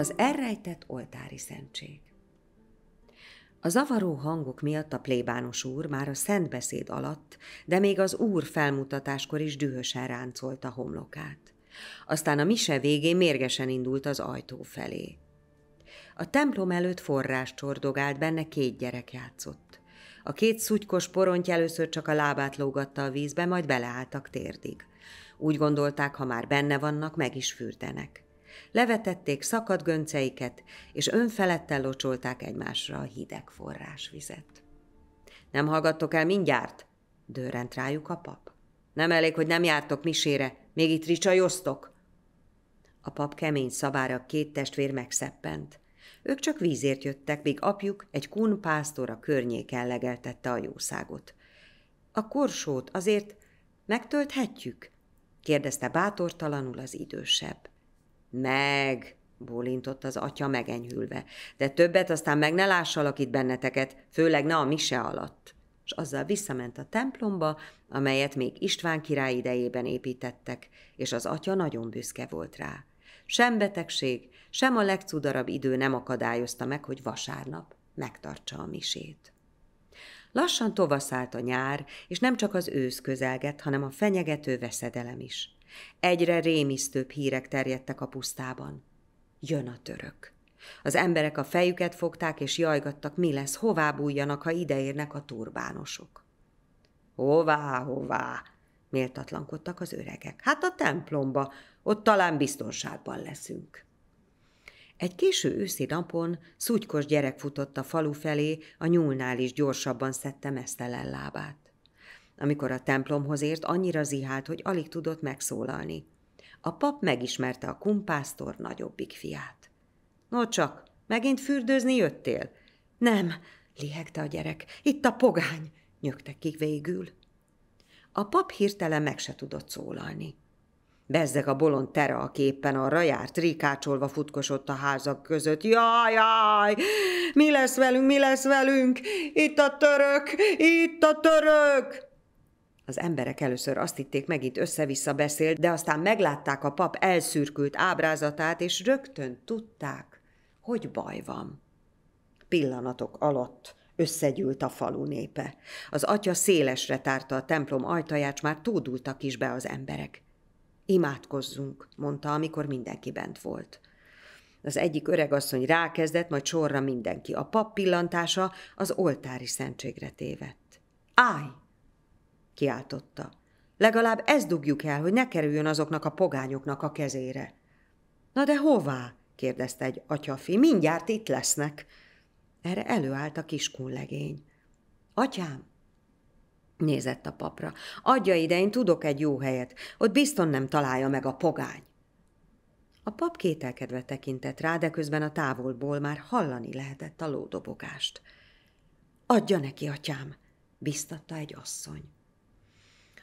az elrejtett oltári szentség. A zavaró hangok miatt a plébános úr már a szentbeszéd alatt, de még az úr felmutatáskor is dühösen a homlokát. Aztán a mise végén mérgesen indult az ajtó felé. A templom előtt forrás csordogált, benne két gyerek játszott. A két szutykos poront először csak a lábát lógatta a vízbe, majd beleálltak térdig. Úgy gondolták, ha már benne vannak, meg is fürdenek levetették szakadt gönceiket, és önfelettel locsolták egymásra a hideg forrásvizet. Nem hallgattok el mindjárt? Dőrent rájuk a pap. Nem elég, hogy nem jártok misére, még itt ricsajoztok? A pap kemény szavára két testvér megszeppent. Ők csak vízért jöttek, míg apjuk egy kun pásztor a környéken legeltette a jószágot. A korsót azért megtölthetjük? kérdezte bátortalanul az idősebb. Meg, bólintott az atya megenyhülve. De többet aztán meg ne lássalak itt benneteket, főleg ne a mise alatt. És azzal visszament a templomba, amelyet még István király idejében építettek, és az atya nagyon büszke volt rá. Sem betegség, sem a legcudarabb idő nem akadályozta meg, hogy vasárnap megtartsa a misét. Lassan tovaszállt a nyár, és nem csak az ősz közelget, hanem a fenyegető veszedelem is. Egyre rémisztőbb hírek terjedtek a pusztában. Jön a török. Az emberek a fejüket fogták és jajgattak, mi lesz, hová bújjanak, ha ideérnek a turbánosok. Hová, hová, méltatlankodtak az öregek. Hát a templomba, ott talán biztonságban leszünk. Egy késő őszi napon szutykos gyerek futott a falu felé, a nyúlnál is gyorsabban szedte mesztelen lábát. Amikor a templomhoz ért, annyira zihált, hogy alig tudott megszólalni. A pap megismerte a kumpásztor nagyobbik fiát. No csak, megint fürdőzni jöttél? Nem, lihegte a gyerek, itt a pogány, nyögte ki végül. A pap hirtelen meg se tudott szólalni. Bezzeg a bolond tera, a éppen arra járt, rikácsolva futkosott a házak között. Jaj, jaj, mi lesz velünk, mi lesz velünk? Itt a török, itt a török! Az emberek először azt hitték, megint össze-vissza beszél, de aztán meglátták a pap elszürkült ábrázatát, és rögtön tudták, hogy baj van. Pillanatok alatt összegyűlt a falu népe. Az atya szélesre tárta a templom ajtaját, s már tódultak is be az emberek. Imádkozzunk, mondta, amikor mindenki bent volt. Az egyik öregasszony rákezdett, majd sorra mindenki. A pap pillantása az oltári szentségre tévedt. Állj! kiáltotta. Legalább ezt dugjuk el, hogy ne kerüljön azoknak a pogányoknak a kezére. Na de hová? kérdezte egy atyafi. Mindjárt itt lesznek. Erre előállt a kiskunlegény. Atyám, nézett a papra, adja ide, én tudok egy jó helyet, ott bizton nem találja meg a pogány. A pap kételkedve tekintett rá, de közben a távolból már hallani lehetett a lódobogást. Adja neki, atyám, biztatta egy asszony.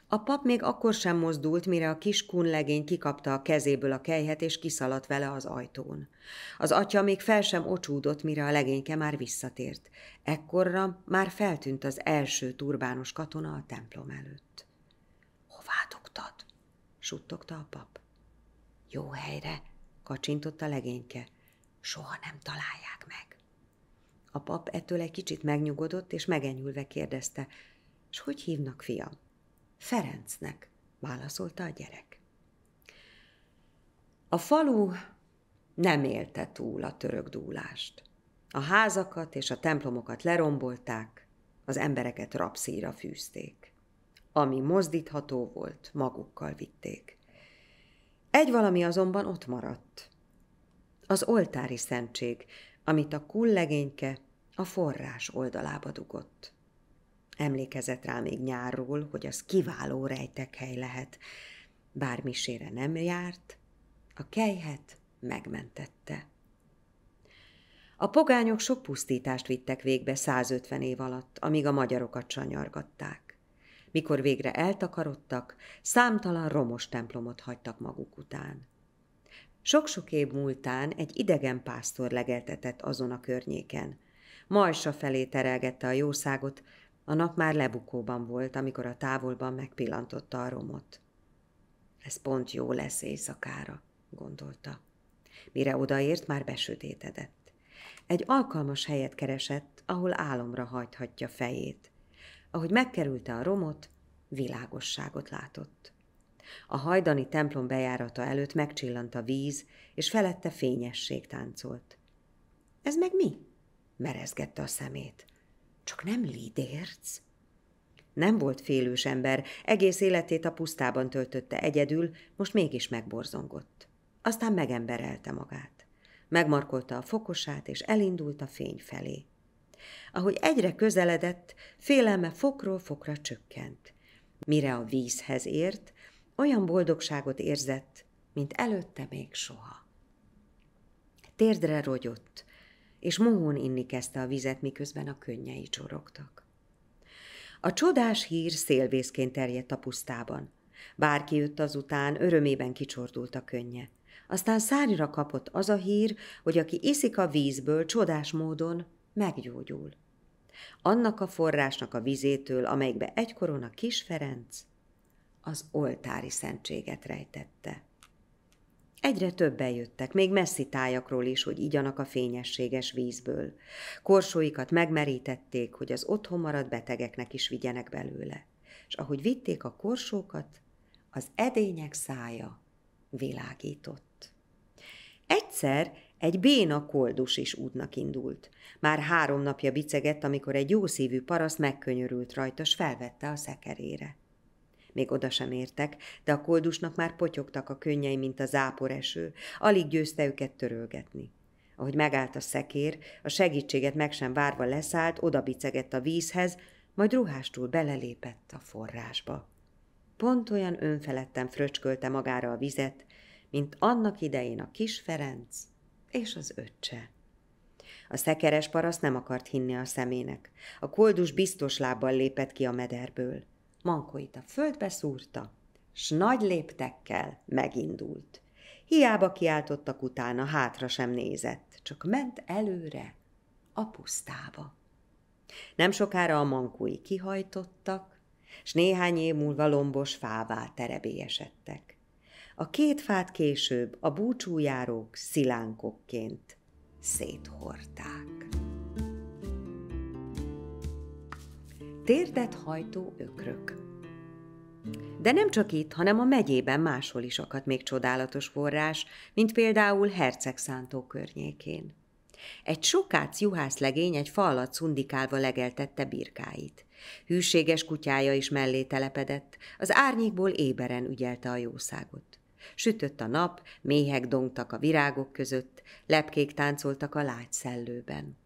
A pap még akkor sem mozdult, mire a kis kun legény kikapta a kezéből a kejhet, és kiszaladt vele az ajtón. Az atya még fel sem ocsúdott, mire a legényke már visszatért. Ekkorra már feltűnt az első turbános katona a templom előtt. – Hová dugtad? – suttogta a pap. – Jó helyre – kacsintott a legényke. – Soha nem találják meg. A pap ettől egy kicsit megnyugodott, és megenyülve kérdezte – és hogy hívnak, fiam? – Ferencnek, válaszolta a gyerek. A falu nem élte túl a török dúlást. A házakat és a templomokat lerombolták, az embereket rabszíra fűzték. Ami mozdítható volt, magukkal vitték. Egy valami azonban ott maradt. Az oltári szentség, amit a kullegényke a forrás oldalába dugott. Emlékezett rá még nyárról, hogy az kiváló rejtekhely lehet. bármisére nem járt, a kejhet megmentette. A pogányok sok pusztítást vittek végbe 150 év alatt, amíg a magyarokat csanyargatták. Mikor végre eltakarodtak, számtalan romos templomot hagytak maguk után. Sok-sok év múltán egy idegen pásztor legeltetett azon a környéken. Majsa felé terelgette a jószágot, a nap már lebukóban volt, amikor a távolban megpillantotta a romot. Ez pont jó lesz éjszakára, gondolta. Mire odaért, már besötétedett. Egy alkalmas helyet keresett, ahol álomra hajthatja fejét. Ahogy megkerülte a romot, világosságot látott. A hajdani templom bejárata előtt megcsillant a víz, és felette fényesség táncolt. Ez meg mi? merezgette a szemét. Csak nem lidérc? Nem volt félős ember, egész életét a pusztában töltötte egyedül, most mégis megborzongott. Aztán megemberelte magát. Megmarkolta a fokosát, és elindult a fény felé. Ahogy egyre közeledett, félelme fokról fokra csökkent. Mire a vízhez ért, olyan boldogságot érzett, mint előtte még soha. Térdre rogyott, és mohón inni kezdte a vizet, miközben a könnyei csorogtak. A csodás hír szélvészként terjedt a pusztában. Bárki jött azután, örömében kicsordult a könnye. Aztán szárnyra kapott az a hír, hogy aki iszik a vízből, csodás módon meggyógyul. Annak a forrásnak a vizétől, amelyikbe egykoron a kis Ferenc az oltári szentséget rejtette. Egyre többen jöttek, még messzi tájakról is, hogy igyanak a fényességes vízből. Korsóikat megmerítették, hogy az otthon maradt betegeknek is vigyenek belőle. És ahogy vitték a korsókat, az edények szája világított. Egyszer egy béna koldus is útnak indult. Már három napja bicegett, amikor egy jószívű paraszt megkönyörült rajta, s felvette a szekerére még oda sem értek, de a koldusnak már potyogtak a könnyei, mint a záporeső, alig győzte őket törölgetni. Ahogy megállt a szekér, a segítséget meg sem várva leszállt, oda a vízhez, majd ruhástól belelépett a forrásba. Pont olyan önfeledten fröcskölte magára a vizet, mint annak idején a kis Ferenc és az öccse. A szekeres paraszt nem akart hinni a szemének. A koldus biztos lábbal lépett ki a mederből mankóit a földbe szúrta, s nagy léptekkel megindult. Hiába kiáltottak utána, hátra sem nézett, csak ment előre a pusztába. Nem sokára a mankói kihajtottak, s néhány év múlva lombos fává terebélyesedtek. A két fát később a búcsújárók szilánkokként széthorták. térdet hajtó ökrök. De nem csak itt, hanem a megyében máshol is akadt még csodálatos forrás, mint például Hercegszántó környékén. Egy sokác legény egy fa alatt szundikálva legeltette birkáit. Hűséges kutyája is mellé telepedett, az árnyékból éberen ügyelte a jószágot. Sütött a nap, méhek dongtak a virágok között, lepkék táncoltak a lágy szellőben.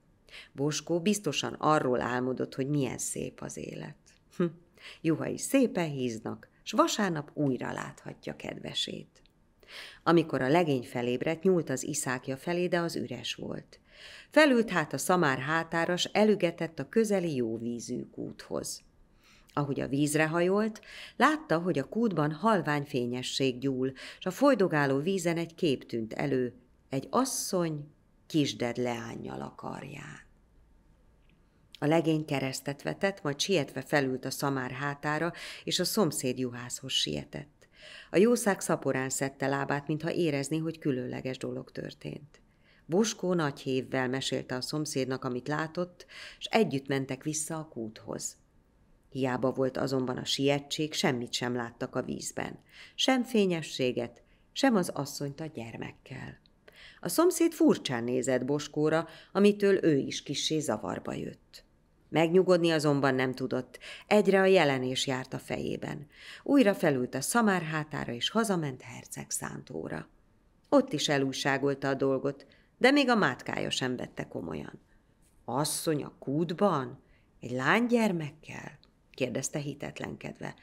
Boskó biztosan arról álmodott, hogy milyen szép az élet. Hm. Juhai szépen híznak, s vasárnap újra láthatja kedvesét. Amikor a legény felébredt, nyúlt az iszákja felé, de az üres volt. Felült hát a szamár hátáras, elügetett a közeli jó vízű kúthoz. Ahogy a vízre hajolt, látta, hogy a kútban halvány fényesség gyúl, és a folydogáló vízen egy kép tűnt elő, egy asszony kisded leányjal a karján. A legény keresztet vetett, majd sietve felült a szamár hátára, és a szomszéd juhászhoz sietett. A jószág szaporán szedte lábát, mintha érezné, hogy különleges dolog történt. Boskó nagy hévvel mesélte a szomszédnak, amit látott, és együtt mentek vissza a kúthoz. Hiába volt azonban a sietség, semmit sem láttak a vízben. Sem fényességet, sem az asszonyt a gyermekkel. A szomszéd furcsán nézett Boskóra, amitől ő is kissé zavarba jött. Megnyugodni azonban nem tudott, egyre a jelenés járt a fejében. Újra felült a szamár hátára, és hazament herceg szántóra. Ott is elújságolta a dolgot, de még a mátkája sem vette komolyan. Asszony a kútban? Egy lánygyermekkel? kérdezte hitetlenkedve.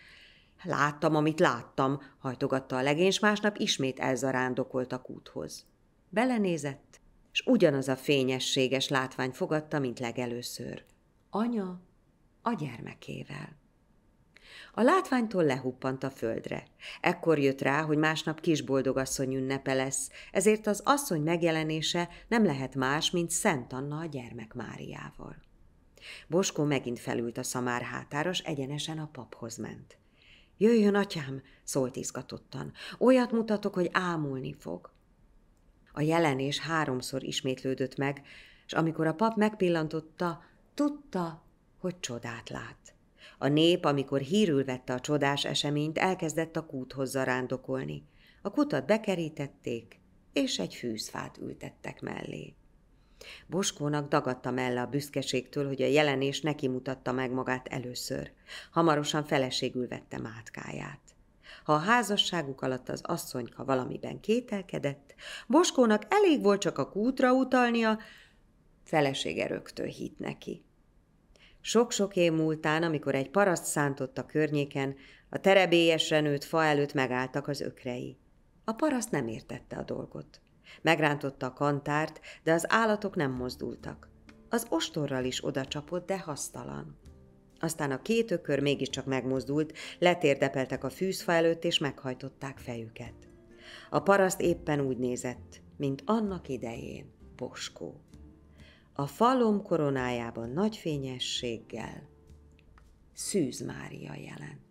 Láttam, amit láttam, hajtogatta a legény, és másnap ismét elzarándokolt a kúthoz. Belenézett, és ugyanaz a fényességes látvány fogadta, mint legelőször. Anya a gyermekével. A látványtól lehuppant a földre. Ekkor jött rá, hogy másnap kisboldogasszony ünnepe lesz, ezért az asszony megjelenése nem lehet más, mint Szent Anna a gyermek Máriával. Boskó megint felült a szamár hátára, s egyenesen a paphoz ment. – Jöjjön, atyám! – szólt izgatottan. – Olyat mutatok, hogy ámulni fog a jelenés háromszor ismétlődött meg, és amikor a pap megpillantotta, tudta, hogy csodát lát. A nép, amikor hírül vette a csodás eseményt, elkezdett a kúthoz zarándokolni. A kutat bekerítették, és egy fűzfát ültettek mellé. Boskónak dagadta melle a büszkeségtől, hogy a jelenés neki mutatta meg magát először. Hamarosan feleségül vette mátkáját. Ha a házasságuk alatt az asszonyka valamiben kételkedett, Boskónak elég volt csak a kútra utalnia, felesége rögtön hit neki. Sok-sok év múltán, amikor egy paraszt szántott a környéken, a terebélyesen nőtt fa előtt megálltak az ökrei. A paraszt nem értette a dolgot. Megrántotta a kantárt, de az állatok nem mozdultak. Az ostorral is csapott, de hasztalan. Aztán a két ökör mégiscsak megmozdult, letérdepeltek a fűzfa előtt, és meghajtották fejüket. A paraszt éppen úgy nézett, mint annak idején, Poskó. A falom koronájában nagy fényességgel Szűz Mária jelent.